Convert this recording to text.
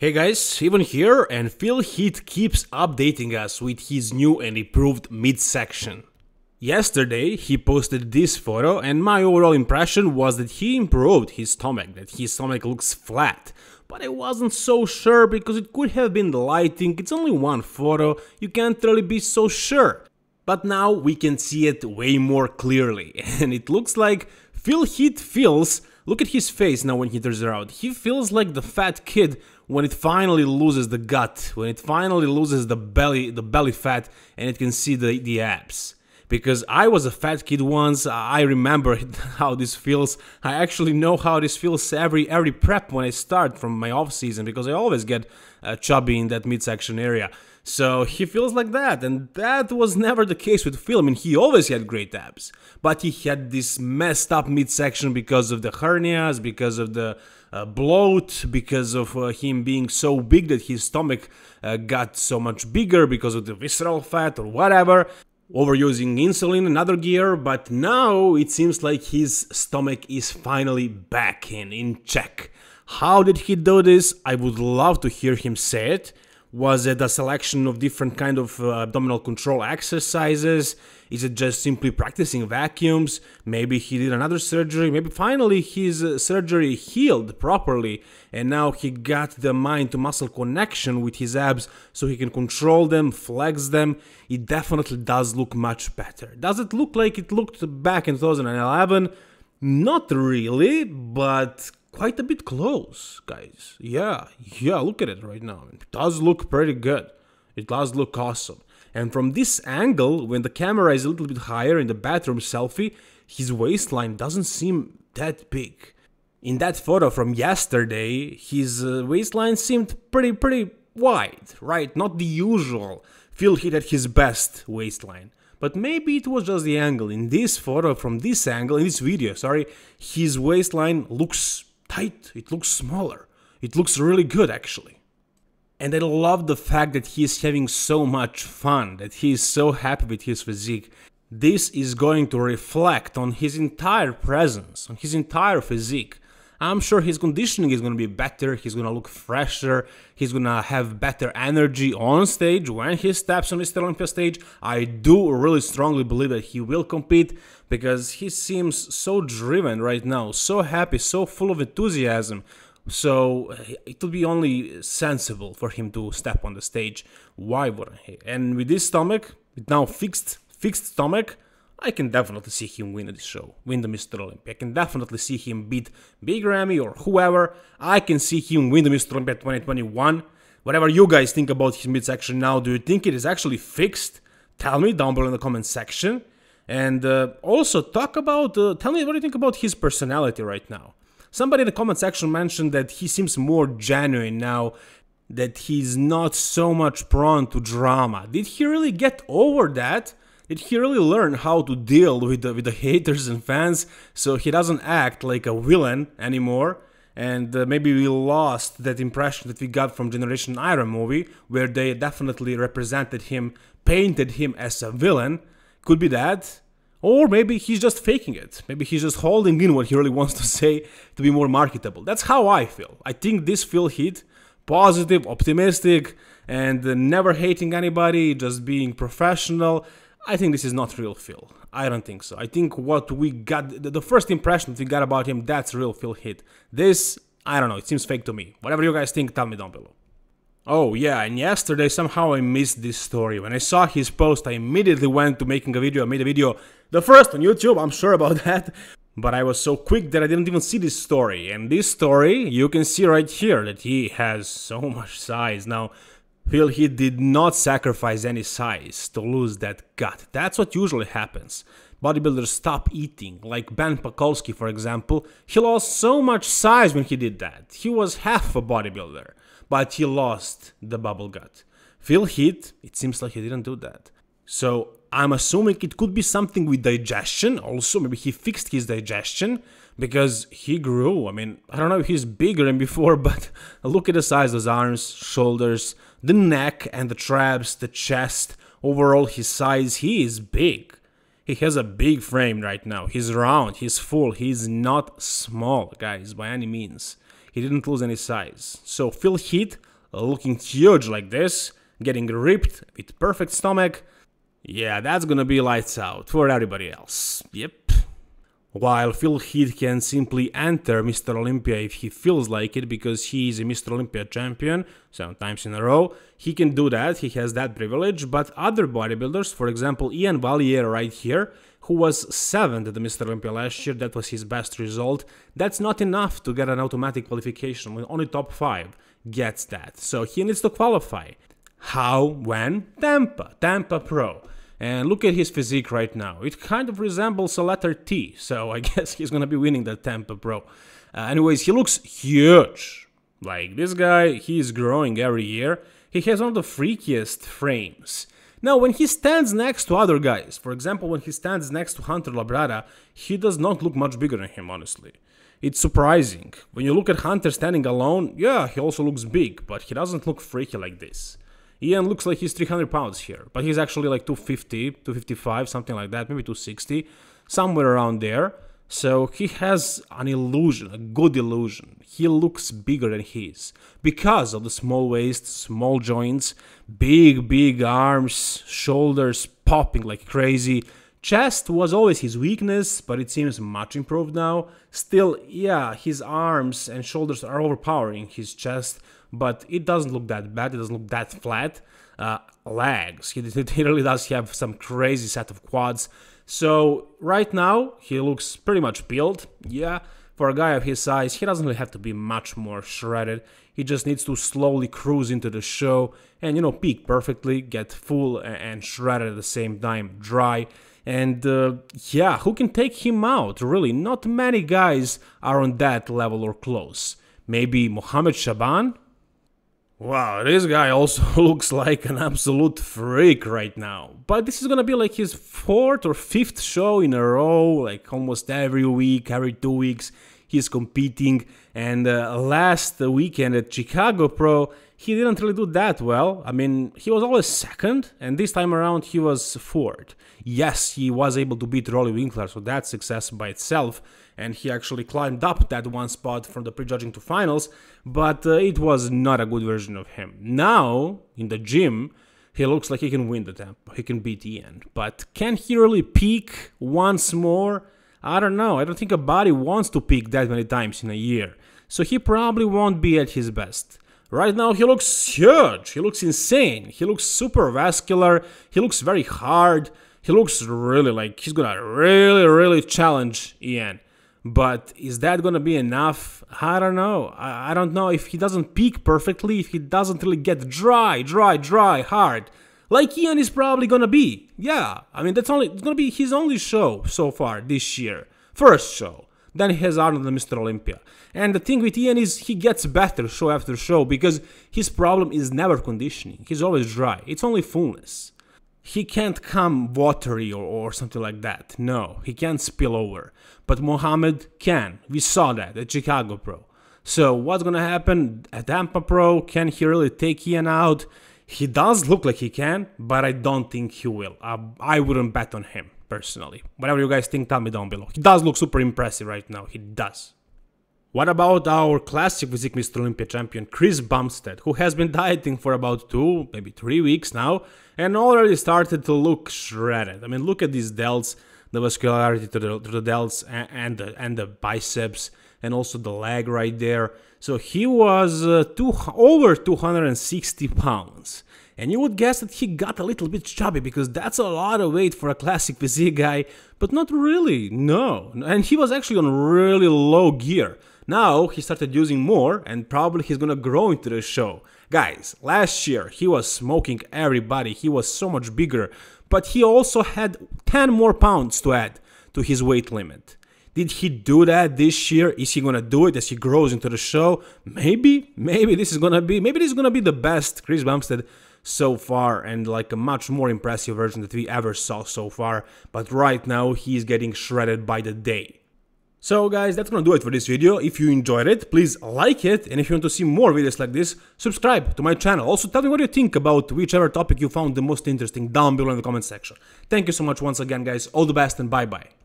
Hey guys, even here and Phil Heath keeps updating us with his new and improved midsection. Yesterday he posted this photo and my overall impression was that he improved his stomach, that his stomach looks flat. But I wasn't so sure because it could have been the lighting, it's only one photo, you can't really be so sure. But now we can see it way more clearly and it looks like Phil Heath feels Look at his face now when he turns around. He feels like the fat kid when it finally loses the gut, when it finally loses the belly, the belly fat, and it can see the, the abs. Because I was a fat kid once, I remember how this feels. I actually know how this feels every every prep when I start from my off season because I always get uh, chubby in that midsection area. So he feels like that, and that was never the case with Phil. I mean, he always had great abs, but he had this messed up midsection because of the hernias, because of the uh, bloat, because of uh, him being so big that his stomach uh, got so much bigger because of the visceral fat or whatever. Overusing insulin, another gear, but now it seems like his stomach is finally back in, in check. How did he do this? I would love to hear him say it. Was it a selection of different kind of uh, abdominal control exercises? Is it just simply practicing vacuums? Maybe he did another surgery. Maybe finally his uh, surgery healed properly and now he got the mind to muscle connection with his abs so he can control them, flex them. It definitely does look much better. Does it look like it looked back in 2011? Not really, but quite a bit close, guys. Yeah, yeah, look at it right now. It does look pretty good. It does look awesome. And from this angle, when the camera is a little bit higher in the bathroom selfie, his waistline doesn't seem that big. In that photo from yesterday, his uh, waistline seemed pretty, pretty wide, right? Not the usual Phil hit at his best waistline. But maybe it was just the angle. In this photo, from this angle, in this video, sorry, his waistline looks tight, it looks smaller. It looks really good actually. And I love the fact that he is having so much fun, that he is so happy with his physique. This is going to reflect on his entire presence, on his entire physique. I'm sure his conditioning is going to be better. He's going to look fresher. He's going to have better energy on stage when he steps on Mr. Olympia stage. I do really strongly believe that he will compete because he seems so driven right now, so happy, so full of enthusiasm. So eh, it would be only sensible for him to step on the stage. Why wouldn't he? And with this stomach, with now fixed fixed stomach, I can definitely see him win this show, win the Mr. Olympia. I can definitely see him beat Big Ramy or whoever. I can see him win the Mr. Olympia 2021. Whatever you guys think about his midsection now, do you think it is actually fixed? Tell me down below in the comment section. And uh, also talk about, uh, tell me what you think about his personality right now. Somebody in the comment section mentioned that he seems more genuine now, that he's not so much prone to drama. Did he really get over that? Did he really learn how to deal with the, with the haters and fans so he doesn't act like a villain anymore? And uh, maybe we lost that impression that we got from Generation Iron movie, where they definitely represented him, painted him as a villain. Could be that. Or maybe he's just faking it. Maybe he's just holding in what he really wants to say to be more marketable. That's how I feel. I think this feel hit positive, optimistic, and uh, never hating anybody, just being professional I think this is not real Phil. I don't think so. I think what we got, the first impression we got about him, that's real Phil hit. This, I don't know, it seems fake to me. Whatever you guys think, tell me down below. Oh yeah, and yesterday somehow I missed this story. When I saw his post, I immediately went to making a video. I made a video, the first on YouTube, I'm sure about that. But I was so quick that I didn't even see this story. And this story, you can see right here that he has so much size. Now, Phil Heath did not sacrifice any size to lose that gut. That's what usually happens. Bodybuilders stop eating, like Ben Pakulski for example. He lost so much size when he did that. He was half a bodybuilder, but he lost the bubble gut. Phil Heath, it seems like he didn't do that. So I'm assuming it could be something with digestion also. Maybe he fixed his digestion because he grew. I mean, I don't know if he's bigger than before, but look at the size of his arms, shoulders, the neck and the traps, the chest. Overall, his size, he is big. He has a big frame right now. He's round, he's full, he's not small, guys, by any means. He didn't lose any size. So, Phil Heath, looking huge like this, getting ripped with perfect stomach, yeah, that's gonna be lights out for everybody else. Yep. While Phil Heath can simply enter Mr. Olympia if he feels like it because he is a Mr. Olympia champion sometimes in a row, he can do that, he has that privilege, but other bodybuilders, for example Ian Valier right here, who was 7th at the Mr. Olympia last year, that was his best result, that's not enough to get an automatic qualification, only top 5 gets that, so he needs to qualify. How, when? Tampa, Tampa Pro. And look at his physique right now. It kind of resembles a letter T, so I guess he's gonna be winning the Tampa Pro. Uh, anyways, he looks huge. Like, this guy, he's growing every year. He has one of the freakiest frames. Now, when he stands next to other guys, for example, when he stands next to Hunter Labrada, he does not look much bigger than him, honestly. It's surprising. When you look at Hunter standing alone, yeah, he also looks big, but he doesn't look freaky like this. Ian looks like he's 300 pounds here, but he's actually like 250, 255, something like that, maybe 260, somewhere around there. So he has an illusion, a good illusion. He looks bigger than he is because of the small waist, small joints, big, big arms, shoulders popping like crazy, Chest was always his weakness, but it seems much improved now. Still, yeah, his arms and shoulders are overpowering his chest, but it doesn't look that bad, it doesn't look that flat. Uh, legs, he, he really does have some crazy set of quads. So, right now, he looks pretty much peeled, yeah. For a guy of his size, he doesn't really have to be much more shredded. He just needs to slowly cruise into the show and, you know, peak perfectly, get full and shredded at the same time, dry. And uh, yeah, who can take him out? Really, not many guys are on that level or close. Maybe Mohammed Shaban? Wow, this guy also looks like an absolute freak right now. But this is gonna be like his fourth or fifth show in a row, like almost every week, every two weeks he's competing. And uh, last weekend at Chicago Pro, he didn't really do that well. I mean, he was always second, and this time around he was fourth. Yes, he was able to beat Rolly Winkler, so that's success by itself, and he actually climbed up that one spot from the prejudging to finals, but uh, it was not a good version of him. Now, in the gym, he looks like he can win the tempo, he can beat the end. but can he really peak once more? I don't know, I don't think a body wants to peak that many times in a year, so he probably won't be at his best. Right now he looks huge, he looks insane, he looks super vascular, he looks very hard, he looks really like he's gonna really, really challenge Ian. But is that gonna be enough? I don't know. I, I don't know if he doesn't peak perfectly, if he doesn't really get dry, dry, dry, hard. Like Ian is probably gonna be. Yeah, I mean that's only it's gonna be his only show so far this year. First show. Than he has Arnold and Mr. Olympia. And the thing with Ian is he gets better show after show because his problem is never conditioning. He's always dry. It's only fullness. He can't come watery or, or something like that. No, he can't spill over. But Mohammed can. We saw that at Chicago Pro. So what's gonna happen at Ampa Pro? Can he really take Ian out? He does look like he can, but I don't think he will. I, I wouldn't bet on him personally. Whatever you guys think, tell me down below. He does look super impressive right now, he does. What about our classic Physique Mr. Olympia champion Chris Bumstead, who has been dieting for about two, maybe three weeks now, and already started to look shredded. I mean, look at these delts, the vascularity to the, to the delts and, and, the, and the biceps, and also the leg right there. So he was uh, two, over 260 pounds and you would guess that he got a little bit chubby because that's a lot of weight for a classic physique guy, but not really, no. And he was actually on really low gear. Now he started using more and probably he's gonna grow into the show. Guys, last year he was smoking everybody, he was so much bigger, but he also had 10 more pounds to add to his weight limit. Did he do that this year? Is he gonna do it as he grows into the show? Maybe, maybe this is gonna be, maybe this is gonna be the best Chris Bumstead so far and like a much more impressive version that we ever saw so far, but right now he's getting shredded by the day. So guys, that's gonna do it for this video. If you enjoyed it, please like it, and if you want to see more videos like this, subscribe to my channel. Also, tell me what you think about whichever topic you found the most interesting down below in the comment section. Thank you so much once again, guys. All the best and bye-bye.